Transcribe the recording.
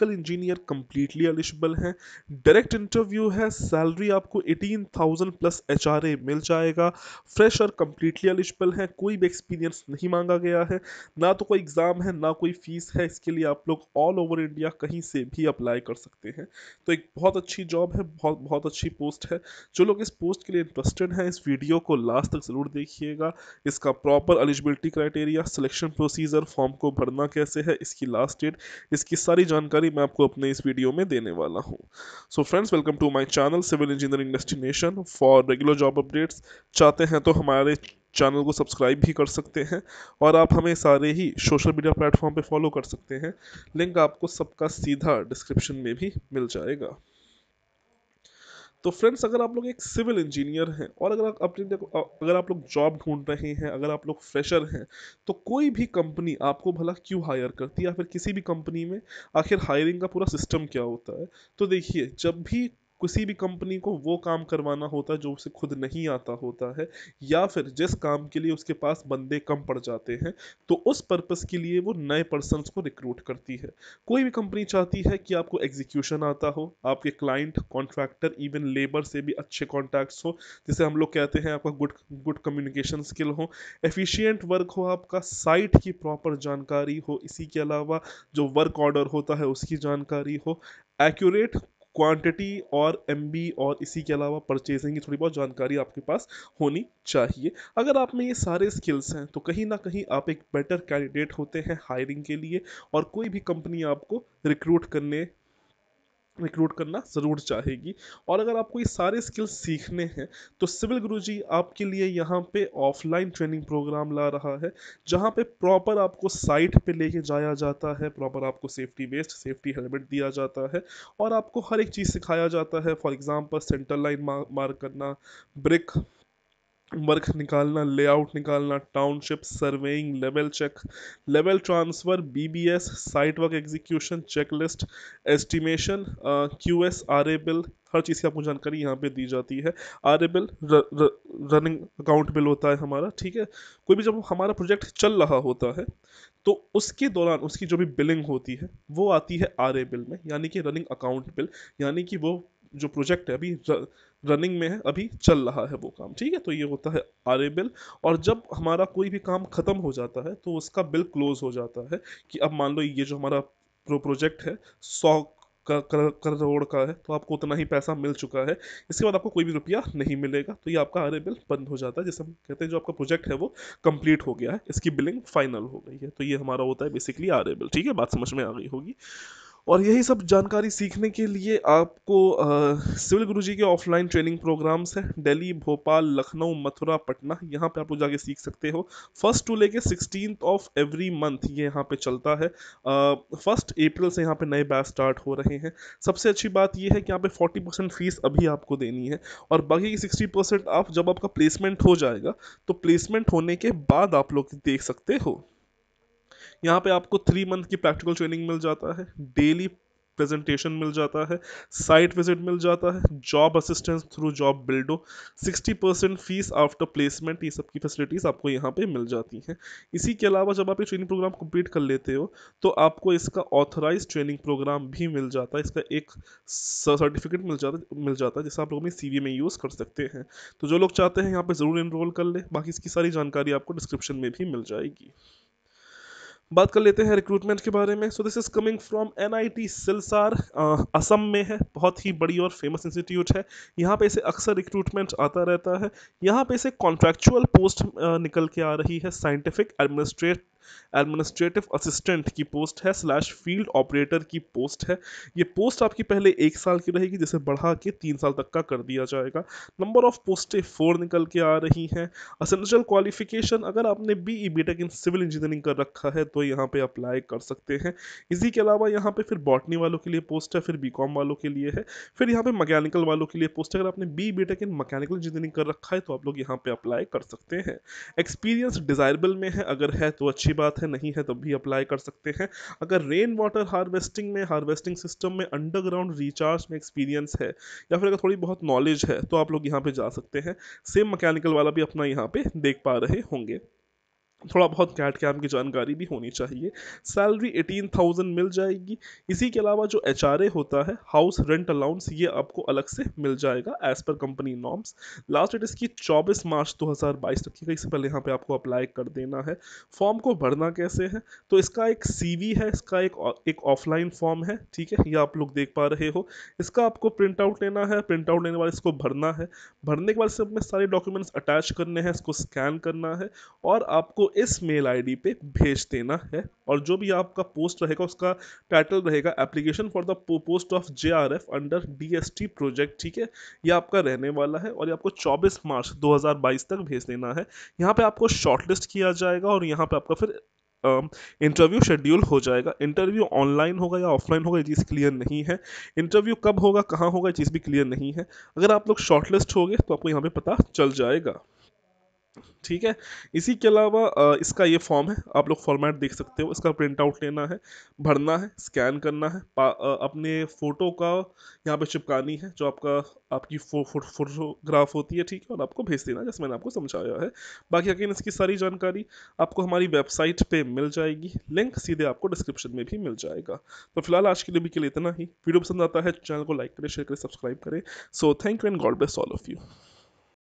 mechanical engineer completely eligible हैं direct interview है salary आपको एटीन थाउजेंड प्लस एच मिल जाएगा फ्रेश और कंप्लीटली एलिजिबल हैं कोई भी एक्सपीरियंस नहीं मांगा गया है ना तो कोई एग्ज़ाम है ना कोई फ़ीस है इसके लिए आप लोग ऑल ओवर इंडिया कहीं से भी अप्लाई कर सकते हैं तो एक बहुत अच्छी जॉब है बहुत बहुत अच्छी पोस्ट है जो लोग इस पोस्ट के लिए इंटरेस्टेड हैं इस वीडियो को लास्ट तक ज़रूर देखिएगा इसका proper eligibility criteria selection procedure form को भरना कैसे है इसकी लास्ट डेट इसकी सारी जानकारी जानकारी मैं आपको अपने इस वीडियो में देने वाला हूँ so friends welcome to my channel civil engineering destination for regular job updates चाहते हैं तो हमारे चैनल को सब्सक्राइब भी कर सकते हैं और आप हमें सारे ही सोशल मीडिया प्लेटफॉर्म पे फॉलो कर सकते हैं लिंक आपको सबका सीधा डिस्क्रिप्शन में भी मिल जाएगा तो फ्रेंड्स अगर आप लोग एक सिविल इंजीनियर हैं और अगर आप अपने अगर आप लोग जॉब ढूंढ रहे हैं अगर आप लोग फ्रेशर हैं तो कोई भी कंपनी आपको भला क्यों हायर करती है या फिर किसी भी कंपनी में आखिर हायरिंग का पूरा सिस्टम क्या होता है तो देखिए जब भी किसी भी कंपनी को वो काम करवाना होता है जो उसे खुद नहीं आता होता है या फिर जिस काम के लिए उसके पास बंदे कम पड़ जाते हैं तो उस पर्पज़ के लिए वो नए पर्सनस को रिक्रूट करती है कोई भी कंपनी चाहती है कि आपको एग्जीक्यूशन आता हो आपके क्लाइंट कॉन्ट्रैक्टर इवन लेबर से भी अच्छे कॉन्टैक्ट्स हो जिसे हम लोग कहते हैं आपका गुड गुड कम्युनिकेशन स्किल हो एफिशिएंट वर्क हो आपका साइट की प्रॉपर जानकारी हो इसी के अलावा जो वर्क ऑर्डर होता है उसकी जानकारी हो एक्यूरेट क्वांटिटी और एम और इसी के अलावा परचेजिंग की थोड़ी बहुत जानकारी आपके पास होनी चाहिए अगर आप में ये सारे स्किल्स हैं तो कहीं ना कहीं आप एक बेटर कैंडिडेट होते हैं हायरिंग के लिए और कोई भी कंपनी आपको रिक्रूट करने रिक्रूट करना ज़रूर चाहेगी और अगर आपको ये सारे स्किल्स सीखने हैं तो सिविल गुरु जी आपके लिए यहाँ पे ऑफलाइन ट्रेनिंग प्रोग्राम ला रहा है जहाँ पे प्रॉपर आपको साइट पे लेके जाया जाता है प्रॉपर आपको सेफ्टी वेस्ट सेफ्टी हेलमेट दिया जाता है और आपको हर एक चीज़ सिखाया जाता है for example centre line mark करना ब्रिक वर्क निकालना लेआउट निकालना township surveying level check level transfer BBS site work execution checklist estimation Q S R A bill हर चीज़ की आपको जानकारी यहाँ पे दी जाती है R A bill running account bill होता है हमारा ठीक है कोई भी जब हमारा प्रोजेक्ट चल रहा होता है तो उसके दौरान उसकी जो भी बिलिंग होती है वो आती है आर ए बिल में यानी कि रनिंग अकाउंट बिल यानी कि वो जो प्रोजेक्ट है अभी र, रनिंग में है अभी चल रहा है वो काम ठीक है तो ये होता है आर बिल और जब हमारा कोई भी काम ख़त्म हो जाता है तो उसका बिल क्लोज हो जाता है कि अब मान लो ये जो हमारा प्रो प्रोजेक्ट है सौ करोड़ का है तो आपको उतना ही पैसा मिल चुका है इसके बाद आपको कोई भी रुपया नहीं मिलेगा तो ये आपका आर बिल बंद हो जाता है जैसे हम कहते हैं जो आपका प्रोजेक्ट है वो कंप्लीट हो गया है इसकी बिलिंग फाइनल हो गई है तो ये हमारा होता है बेसिकली आर बिल ठीक है बात समझ में आ गई होगी और यही सब जानकारी सीखने के लिए आपको सिविल गुरु जी के ऑफलाइन ट्रेनिंग प्रोग्राम्स हैं दिल्ली भोपाल लखनऊ मथुरा पटना यहाँ पे आप जाके सीख सकते हो फर्स्ट टू लेके सिक्सटीन ऑफ एवरी मंथ ये यहाँ पे चलता है फर्स्ट अप्रैल से यहाँ पे नए बैच स्टार्ट हो रहे हैं सबसे अच्छी बात यह है कि यहाँ पे फोर्टी परसेंट फीस अभी आपको देनी है और बाकी की सिक्सटी परसेंट आप जब आपका प्लेसमेंट हो जाएगा तो प्लेसमेंट होने के बाद आप लोग देख सकते हो यहाँ पे आपको थ्री मंथ की प्रैक्टिकल ट्रेनिंग मिल जाता है डेली प्रेजेंटेशन मिल जाता है साइट विजिट मिल जाता है जॉब असिस्टेंस थ्रू जॉब बिल्डो 60 परसेंट फीस आफ्टर प्लेसमेंट ये सब की फैसिलिटीज़ आपको यहाँ पे मिल जाती हैं इसी के अलावा जब आप ये ट्रेनिंग प्रोग्राम कंप्लीट कर लेते हो तो आपको इसका ऑथराइज ट्रेनिंग प्रोग्राम भी मिल जाता है इसका एक सर्टिफिकेट मिल जाता मिल जाता है जिसे आप लोग अपनी सी में यूज़ कर सकते हैं तो जो लोग चाहते हैं यहाँ पर ज़रूर इनरोल कर ले बाकी इसकी सारी जानकारी आपको डिस्क्रिप्शन में भी मिल जाएगी बात कर लेते हैं रिक्रूटमेंट के बारे में so this is coming from N I T Silchar Assam में है बहुत ही बड़ी और फेमस इंस्टीट्यूट है यहाँ पे इसे अक्सर रिक्रूटमेंट आता रहता है यहाँ पे इसे कॉन्ट्रेक्चुअल पोस्ट निकल के आ रही है साइंटिफिक एडमिनिस्ट्रेट एडमिनिस्ट्रेटिव असिस्टेंट की पोस्ट है स्लैश फील्ड ऑपरेटर की पोस्ट है ये पोस्ट आपकी पहले एक साल की रहेगी जिसे बढ़ा के तीन साल तक का कर दिया जाएगा नंबर ऑफ पोस्टें फोर निकल के आ रही हैं असेंशियल क्वालिफिकेशन अगर आपने B E B tech in civil engineering कर रखा है तो यहाँ पे अप्लाई कर सकते हैं इसी के अलावा यहाँ पर फिर बॉटनी वालों के लिए पोस्ट है फिर बी कॉम वालों के लिए है फिर यहाँ पे मैकेनिकल वालों के लिए पोस्ट है अगर आपने B B tech in mechanical engineering कर रखा है तो आप लोग यहाँ पर अप्लाई कर सकते हैं एक्सपीरियंस डिजायरेबल में है अगर है तो अच्छी अच्छी बात है नहीं है तब भी अप्लाई कर सकते हैं अगर रेन वाटर हार्वेस्टिंग में हार्वेस्टिंग सिस्टम में अंडरग्राउंड रिचार्ज में एक्सपीरियंस है या फिर अगर थोड़ी बहुत नॉलेज है तो आप लोग यहाँ पर जा सकते हैं सेम मकैनिकल वाला भी अपना यहाँ पर देख पा रहे होंगे थोड़ा बहुत कैट कैम की जानकारी भी होनी चाहिए सैलरी एटीन थाउजेंड मिल जाएगी इसी के अलावा जो एच होता है हाउस रेंट अलाउंस ये आपको अलग से मिल जाएगा as per company norms last date इसकी चौबीस मार्च 2022 तक की गई इससे पहले यहाँ पे आपको अप्लाई कर देना है फॉर्म को भरना कैसे है तो इसका एक सी है इसका एक एक ऑफलाइन फॉर्म है ठीक है ये आप लोग देख पा रहे हो इसका आपको प्रिंट आउट लेना है प्रिंट आउट लेने वाले इसको भरना है भरने के बाद इसमें सारे डॉक्यूमेंट्स अटैच करने हैं इसको स्कैन करना है और आपको इस मेल आईडी पे भेज देना है और जो भी आपका पोस्ट रहेगा उसका टाइटल रहेगा application for the post of J R F under D S T project ठीक है ये आपका रहने वाला है और ये आपको 24 मार्च 2022 तक भेज देना है यहाँ पे आपको शॉर्टलिस्ट किया जाएगा और यहाँ पे आपका फिर इंटरव्यू शेड्यूल हो जाएगा इंटरव्यू ऑनलाइन होगा या ऑफलाइन होगा ये चीज़ क्लियर नहीं है इंटरव्यू कब होगा कहाँ होगा ये चीज़ भी क्लियर नहीं है अगर आप लोग शॉर्टलिस्ट होगे तो आपको यहाँ पे पता चल जाएगा ठीक है इसी के अलावा इसका ये फॉर्म है आप लोग फॉर्मेट देख सकते हो इसका प्रिंट आउट लेना है भरना है स्कैन करना है अपने फ़ोटो का यहाँ पे चिपकानी है जो आपका आपकी फो, फो, फोटोग्राफ होती है ठीक है और आपको भेज देना जैसे मैंने आपको समझाया है बाकी अगेन इसकी सारी जानकारी आपको हमारी वेबसाइट पर मिल जाएगी लिंक सीधे आपको डिस्क्रिप्शन में भी मिल जाएगा तो फिलहाल आज के लिए भी के लिए इतना ही वीडियो पसंद आता है चैनल को लाइक करें शेयर करें सब्सक्राइब करें so thank you and God bless all of you